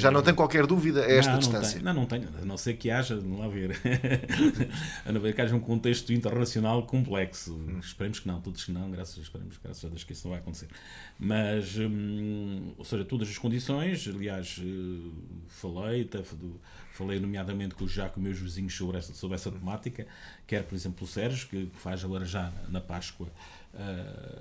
Já não tem qualquer dúvida a é esta não, não distância. Não, não tenho, a não ser que haja, não lá ver. a não ver que haja um contexto internacional complexo. Hum. Esperemos que não, todos que não, graças, esperemos, graças a Deus que isso não vai acontecer. Mas, hum, ou seja, todas as condições, aliás, eh, falei, falei nomeadamente com, já com meus vizinhos sobre essa, sobre essa temática, quer, por exemplo, o Sérgio, que faz agora já na Páscoa uh,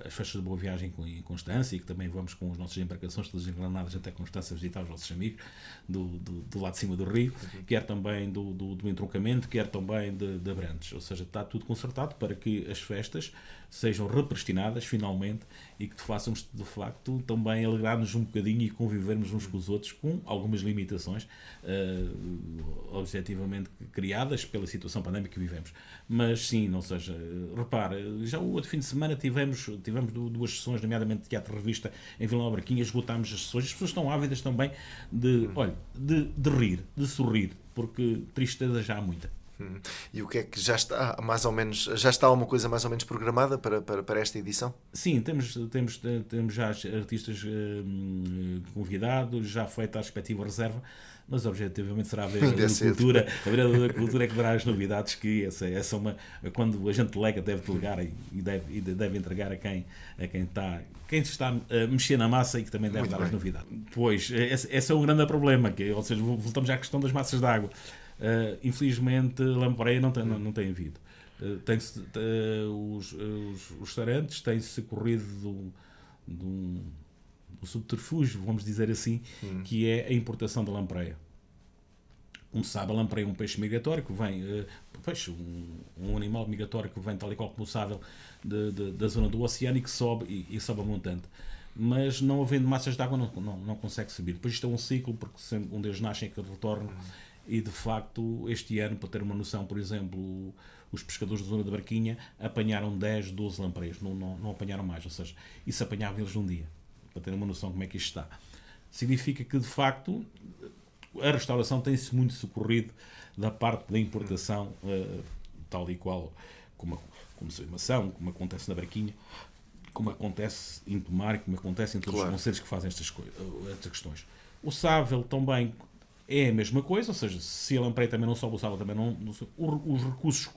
as festas de boa viagem em Constância e que também vamos com as nossas embarcações todas engranadas até Constância visitar os nossos amigos do, do, do lado de cima do rio, uhum. quer também do, do, do entroncamento, quer também de, de Abrantes. Ou seja, está tudo consertado para que as festas sejam repristinadas finalmente e que façamos de facto também alegrar-nos um bocadinho e convivermos uns com os outros com algumas limitações uh, objetivamente criadas pela situação pandémica que vivemos. Mas sim, não seja, repare, já o outro fim de semana tivemos, tivemos duas sessões, nomeadamente de teatro revista em Vila Albarquinha, esgotámos as sessões. As pessoas estão ávidas também de, hum. olha, de, de rir, de sorrir, porque tristeza já há muita. Hum. E o que é que já está mais ou menos já está alguma coisa mais ou menos programada para, para, para esta edição? Sim, temos, temos, temos já artistas hum, convidados, já feita a respectiva reserva mas objetivamente será a vereadora da cultura. A vereda da cultura é que dará as novidades que essa, essa é uma, quando a gente delega deve delegar e deve, e deve entregar a quem, a quem está quem está a eh, mexer na massa e que também deve Muito dar bem. as novidades. Pois, esse, esse, é um grande problema, que, ou seja, voltamos à questão das massas de água. Uh, infelizmente, Lampreia não tem, não, não tem havido. Uh, eh, tem uh, os, os, os restaurantes têm-se corrido de um o subterfúgio, vamos dizer assim, hum. que é a importação da lampreia. Como se sabe, a lampreia é um peixe migratório que vem, uh, peixe, um, um, animal migratório que vem, tal e qual como o sábio, de, de, da zona do oceano e que sobe e, e sobe a montante. Mas não havendo massas de água, não, não, não consegue subir. Depois isto é um ciclo, porque sempre onde eles nascem é que retorna hum. E de facto, este ano, para ter uma noção, por exemplo, os pescadores da zona da Barquinha apanharam 10, 12 lampreias, não, não, não apanharam mais, ou seja, isso apanhavam eles num dia para ter uma noção como é que isto está. Significa que, de facto, a restauração tem-se muito socorrido da parte da importação, uh, tal e qual como, como se mação, como acontece na braquinha como acontece em Tomar, como acontece em todos claro. os conselhos que fazem estas, coisas, estas questões. O Sável também é a mesma coisa, ou seja, se a Lamprei também não sobe, o Sável também não. não os recursos,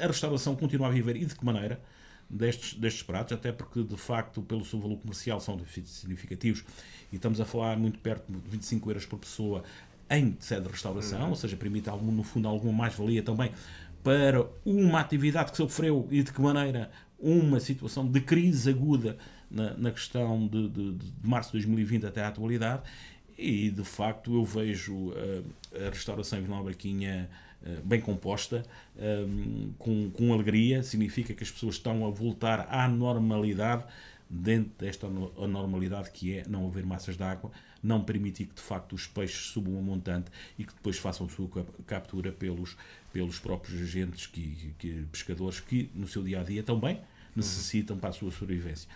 a restauração continua a viver e de que maneira? destes, destes pratos, até porque de facto, pelo seu valor comercial, são significativos e estamos a falar muito perto de 25 euros por pessoa em sede de restauração, uhum. ou seja, permite algum, no fundo alguma mais-valia também para uma atividade que sofreu e de que maneira uma situação de crise aguda na, na questão de, de, de março de 2020 até à atualidade e de facto eu vejo eh, a restauração em Vila Barquinha eh, bem composta, eh, com, com alegria, significa que as pessoas estão a voltar à normalidade dentro desta anormalidade que é não haver massas de água, não permitir que de facto os peixes subam a montante e que depois façam a sua captura pelos, pelos próprios agentes que, que pescadores que no seu dia a dia também necessitam para a sua sobrevivência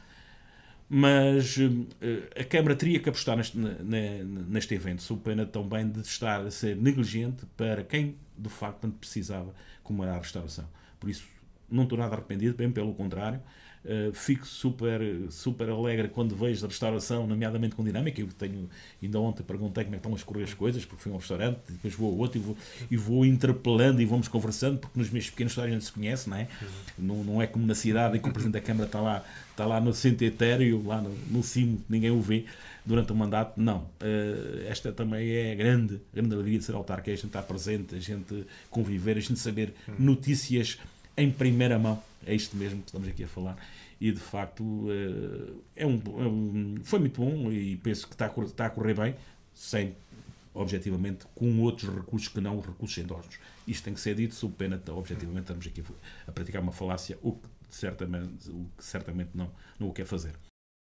mas eh, a Câmara teria que apostar neste, neste evento, sob pena também de estar a ser negligente para quem de facto tanto precisava, como era a restauração. Por isso, não estou nada arrependido, bem pelo contrário. Uh, fico super, super alegre quando vejo a restauração, nomeadamente com dinâmica. Eu tenho, ainda ontem perguntei como é que estão a escorrer as coisas, porque fui a um restaurante, depois vou a outro e vou, e vou interpelando e vamos conversando, porque nos meus pequenos restaurantes a gente se conhece, não é? Uhum. Não, não é como na cidade em que o Presidente da Câmara está lá, está lá no centro etéreo, lá no, no cimo, ninguém o vê durante o mandato. Não. Uh, esta também é a grande, grande alegria de ser autarca, é a gente estar presente, a gente conviver, a gente saber uhum. notícias em primeira mão. É isto mesmo que estamos aqui a falar. E de facto eh, é um, é um foi muito bom e penso que está a, está a correr bem, sem objetivamente, com outros recursos que não os recursos endógenos. Isto tem que ser dito, sob pena de, objetivamente, estamos aqui a praticar uma falácia, o que certamente, o que certamente não, não o quer fazer.